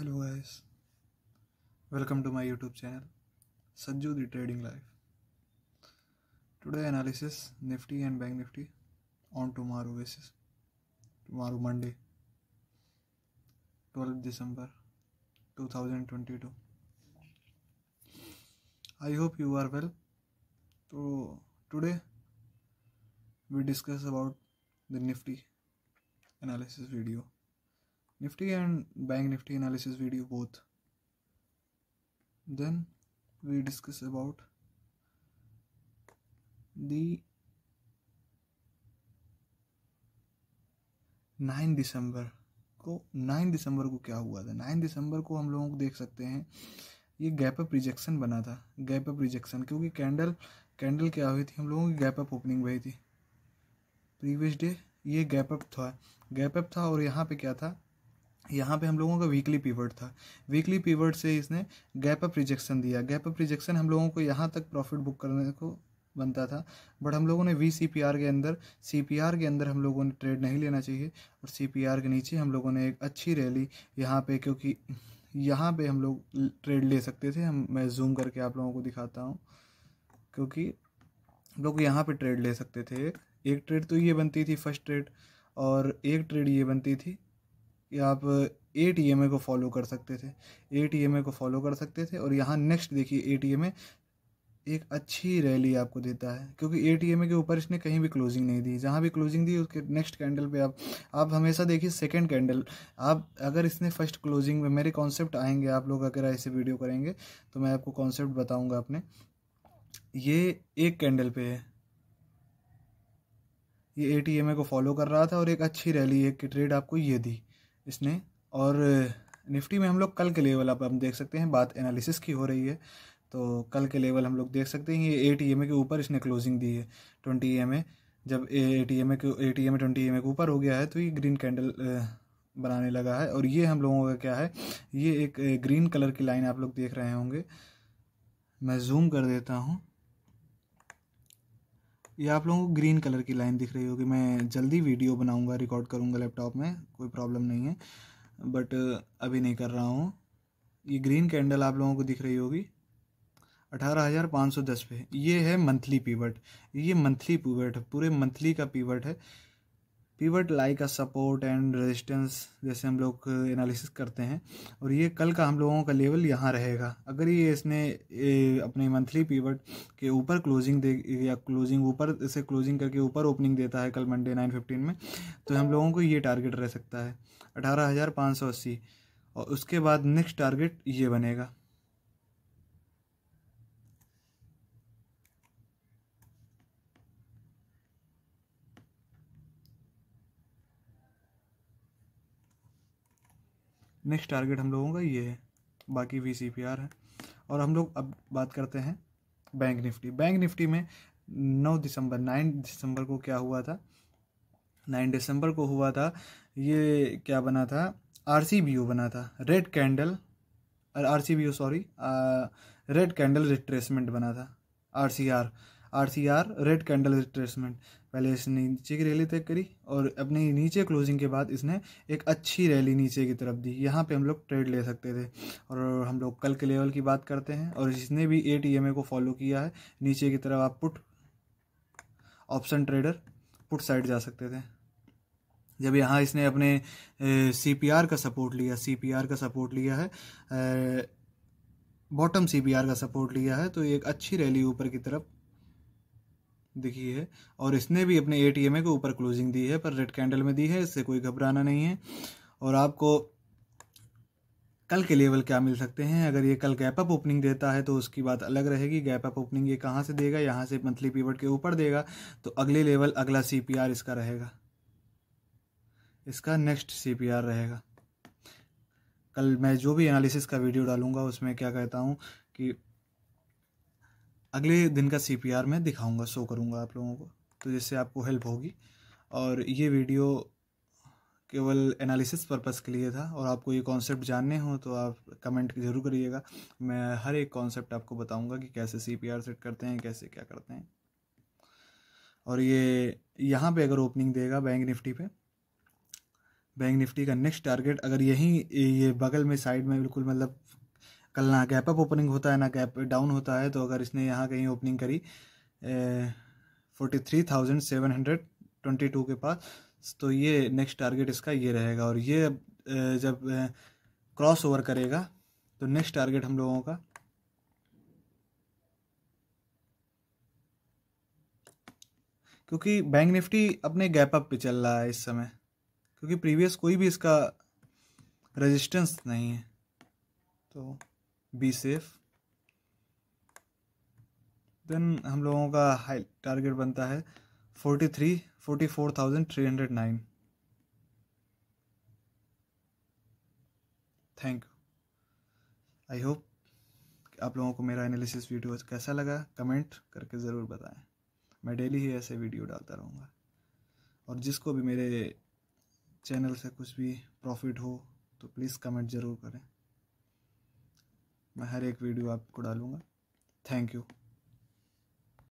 hello guys welcome to my youtube channel sajju the trading life today analysis nifty and bank nifty on tomorrow basis tomorrow monday 12 december 2022 i hope you are well so today we discuss about the nifty analysis video Nifty and Bank Nifty analysis video both. Then we discuss about the 9 दिसंबर को 9 दिसंबर को क्या हुआ था 9 दिसंबर को हम लोगों को देख सकते हैं ये गैप अप रिजेक्शन बना था गैप अप रिजेक्शन क्योंकि कैंडल कैंडल क्या हुई थी हम लोगों की गैप अप ओपनिंग हुई थी प्रीवियस डे ये गैप अप था गैप अप था और यहाँ पे क्या था यहाँ पे हम लोगों का वीकली पीवर्ड था वीकली पीवर्ड से इसने गैप अप रिजेक्शन दिया गैप अप रिजेक्शन हम लोगों को यहाँ तक प्रॉफिट बुक करने को बनता था बट हम लोगों ने वी सी पी आर के अंदर सी पी आर के अंदर हम लोगों ने ट्रेड नहीं लेना चाहिए और सी पी आर के नीचे हम लोगों ने एक अच्छी रैली यहाँ पे क्योंकि यहाँ पे हम लोग ट्रेड ले सकते थे हम मैं जूम करके आप लोगों को दिखाता हूँ क्योंकि हम लोग यहाँ पे ट्रेड ले सकते थे एक ट्रेड तो ये बनती थी फर्स्ट ट्रेड और एक ट्रेड ये बनती थी कि आप ए एम ए को फॉलो कर सकते थे ए टी एम ए को फॉलो कर सकते थे और यहाँ नेक्स्ट देखिए ए टी एम ए एक अच्छी रैली आपको देता है क्योंकि ए टी के ऊपर इसने कहीं भी क्लोजिंग नहीं दी जहाँ भी क्लोजिंग दी उसके नेक्स्ट कैंडल पे आप आप हमेशा देखिए सेकंड कैंडल आप अगर इसने फर्स्ट क्लोजिंग में मेरे कॉन्सेप्ट आएंगे आप लोग अगर ऐसे वीडियो करेंगे तो मैं आपको कॉन्सेप्ट बताऊँगा अपने ये एक कैंडल पे है ये ए टी को फॉलो कर रहा था और एक अच्छी रैली एक ट्रेड आपको ये दी इसने और निफ्टी में हम लोग कल के लेवल आप हम देख सकते हैं बात एनालिसिस की हो रही है तो कल के लेवल हम लोग देख सकते हैं ये एट ई के ऊपर इसने क्लोजिंग दी है ट्वेंटी ई जब eight E K A T M A twenty E के ऊपर हो गया है तो ये ग्रीन कैंडल बनाने लगा है और ये हम लोगों का क्या है ये एक ग्रीन कलर की लाइन आप लोग देख रहे होंगे मैं जूम कर देता हूँ ये आप लोगों को ग्रीन कलर की लाइन दिख रही होगी मैं जल्दी वीडियो बनाऊंगा रिकॉर्ड करूंगा लैपटॉप में कोई प्रॉब्लम नहीं है बट अभी नहीं कर रहा हूँ ये ग्रीन कैंडल आप लोगों को दिख रही होगी अठारह हज़ार पाँच सौ दस पे ये है मंथली पीवट ये मंथली पीवट है पूरे मंथली का पीवट है पीवट लाइक का सपोर्ट एंड रेजिस्टेंस जैसे हम लोग एनालिसिस uh, करते हैं और ये कल का हम लोगों का लेवल यहाँ रहेगा अगर ये इसने ए, अपने मंथली पीवट के ऊपर क्लोजिंग दे या क्लोजिंग ऊपर इसे क्लोजिंग करके ऊपर ओपनिंग देता है कल मंडे नाइन फिफ्टीन में तो हम लोगों को ये टारगेट रह सकता है अठारह हज़ार पाँच सौ अस्सी और उसके बाद नेक्स्ट टारगेट ये बनेगा नेक्स्ट टारगेट हम लोगों का ये है बाकी वी सी पी आर है और हम लोग अब बात करते हैं बैंक निफ्टी बैंक निफ्टी में नौ दिसंबर नाइन दिसंबर को क्या हुआ था नाइन दिसंबर को हुआ था ये क्या बना था आर सी बी ओ बना था red candle R C B O sorry red candle retracement बना था R C R R C R red candle retracement पहले इसने नीचे की रैली तय करी और अपनी नीचे क्लोजिंग के बाद इसने एक अच्छी रैली नीचे की तरफ दी यहाँ पे हम लोग ट्रेड ले सकते थे और हम लोग कल के लेवल की बात करते हैं और जिसने भी ए टी एम ए को फॉलो किया है नीचे की तरफ आप put option trader put side जा सकते थे जब यहाँ इसने अपने सी पी आर का सपोर्ट लिया सी पी आर का सपोर्ट लिया है बॉटम सी पी आर का सपोर्ट लिया है तो एक अच्छी रैली ऊपर की तरफ दिखी है और इसने भी अपने ए टी के ऊपर क्लोजिंग दी है पर रेड कैंडल में दी है इससे कोई घबराना नहीं है और आपको कल के लेवल क्या मिल सकते हैं अगर ये कल गैप अप ओपनिंग देता है तो उसकी बात अलग रहेगी गैप अप ओपनिंग ये कहाँ से देगा यहाँ से मंथली पीवर्ड के ऊपर देगा तो अगले लेवल अगला सी इसका रहेगा इसका नेक्स्ट सी रहेगा कल मैं जो भी एनालिसिस का वीडियो डालूंगा उसमें क्या कहता हूँ कि अगले दिन का सी पी आर मैं दिखाऊँगा शो करूँगा आप लोगों को तो जिससे आपको हेल्प होगी और ये वीडियो केवल एनालिसिस पर्पस के लिए था और आपको ये कॉन्सेप्ट जानने हो तो आप कमेंट जरूर करिएगा मैं हर एक कॉन्सेप्ट आपको बताऊंगा कि कैसे सी पी आर सेट करते हैं कैसे क्या करते हैं और ये यहाँ पे अगर ओपनिंग देगा बैंक निफ्टी पे बैंक निफ्टी का नेक्स्ट टारगेट अगर यहीं ये बगल में साइड में बिल्कुल मतलब कल ना गैप अप ओपनिंग होता है ना गैप डाउन होता है तो अगर इसने यहाँ कहीं ओपनिंग करी forty three thousand seven hundred twenty two के पास तो ये नेक्स्ट टारगेट इसका ये रहेगा और ये जब क्रॉस ओवर करेगा तो नेक्स्ट टारगेट हम लोगों का क्योंकि बैंक निफ्टी अपने गैप अप पे चल रहा है इस समय क्योंकि प्रीवियस कोई भी इसका रेजिस्टेंस नहीं है तो बी सेफ देन हम लोगों का हाई टारगेट बनता है forty three forty four thousand three hundred nine thank you I hope आप लोगों को मेरा एनालिसिस वीडियो कैसा लगा कमेंट करके ज़रूर बताएं मैं डेली ही ऐसे वीडियो डालता रहूँगा और जिसको भी मेरे चैनल से कुछ भी प्रॉफिट हो तो प्लीज़ कमेंट ज़रूर करें मैं हर एक वीडियो आपको डालूंगा थैंक यू